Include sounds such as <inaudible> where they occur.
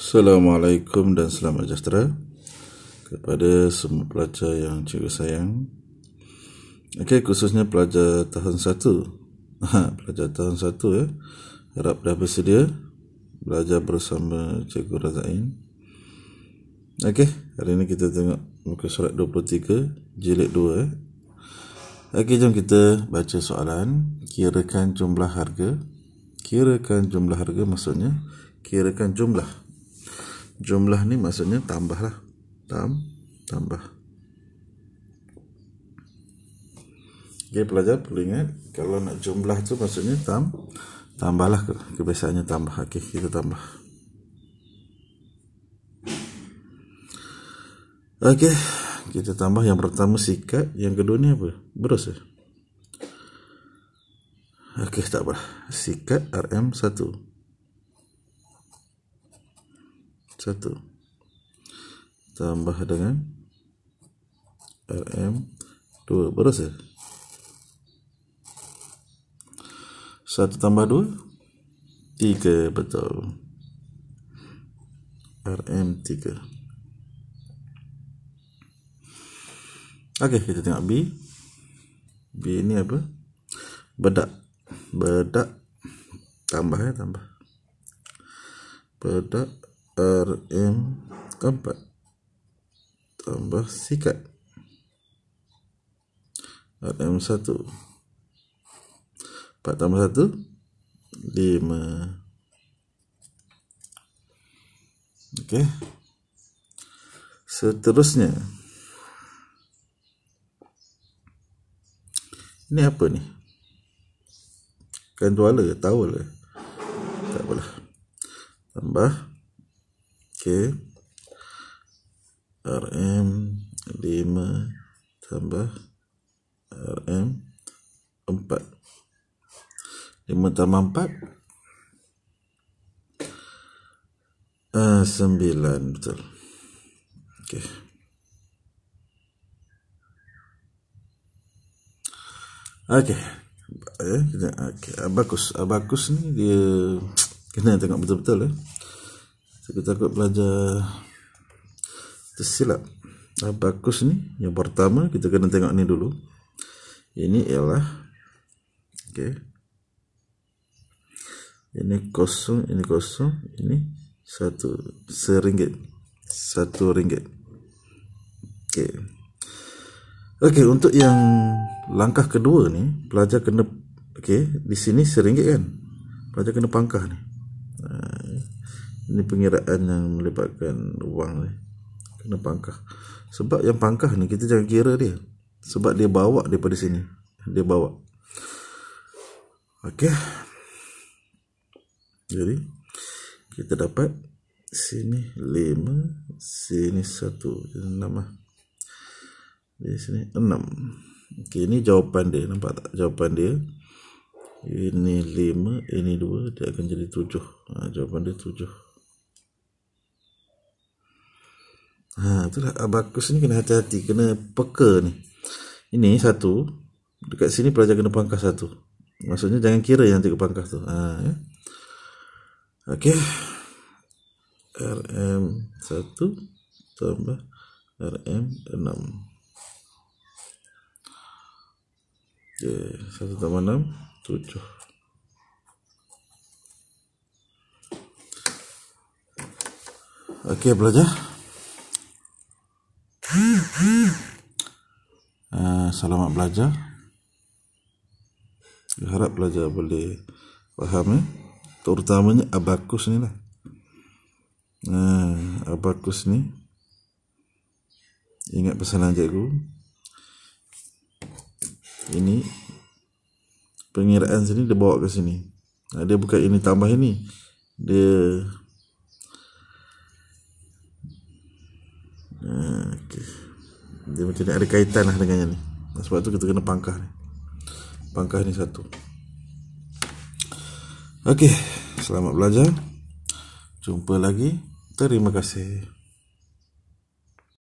Assalamualaikum dan selamat sejahtera kepada semua pelajar yang cikgu sayang. Okey, khususnya pelajar tahun 1. <laughs> Ha, pelajar tahun 1 ya. Harap dah bersedia belajar bersama cikgu Razain. Okey, hari ini kita tengok muka surat 23 jilid 2 eh. Ya. Okey, jom kita baca soalan. Kirakan jumlah harga. Kirakan jumlah harga maksudnya kirakan jumlah jumlah ni maksudnya tambah lah Tam, tambah ok pelajar perlu ingat kalau nak jumlah tu maksudnya tam, tambahlah kebiasaannya tambah ok kita tambah ok kita tambah yang pertama sikat yang kedua ni apa berus ya? ok tak apa sikat RM1 satu tambah dengan RM2 berasa satu tambah dua tiga betul RM3 ok kita tengok B B ni apa bedak bedak tambah ya tambah bedak RM keempat tambah sikat RM satu empat tambah satu lima Okey. Seterusnya. Ini apa ni? Kain tuala ke? Tawal lah. Tak apalah. Tambah. Okay. RM 5 tambah RM 4 5 tambah 4 uh, 9 betul okay. Okay. Eh, okay. okay. Bagus. Bagus ni dia kena tengok betul-betul eh. Saya kau pelajar tersilap. Nah, bagus ni. Yang pertama kita kena tengok ni dulu. Ini ialah okay? Ini kosong, ini kosong, ini satu seringgit. Satu ringgit. Okay. Okey, untuk yang langkah kedua ni, pelajar kena okey, di sini seringgit kan? Pelajar kena pangkah ni ni pengiraan yang melibatkan wang ni kena pangkah sebab yang pangkah ni kita jangan kira dia sebab dia bawa daripada sini dia bawa okey jadi kita dapat sini 5 sini 1 enam lah. di sini 6 okey ini jawapan dia nampak tak jawapan dia ini 5 ini 2 dia akan jadi 7 ha, jawapan dia 7 Ha, itulah abakus ah, ni kena hati-hati, kena peka ni. Ini satu, dekat sini pelajar kena pangkas satu. Maksudnya jangan kira yang tiga pangkas tu. Ha, ya. Okey. RM1 tambah RM6. Okay, satu tambah enam tujuh. Okey, pelajar uh, selamat belajar harap belajar boleh faham ya terutamanya abakus ni lah uh, abakus ni ingat pesanan aku. ini pengiraan sini dia bawa ke sini ah, dia bukan ini tambah ini dia dia macam ada kaitan lah dengannya ni sebab tu kita kena pangkah ni pangkah ni satu ok selamat belajar jumpa lagi terima kasih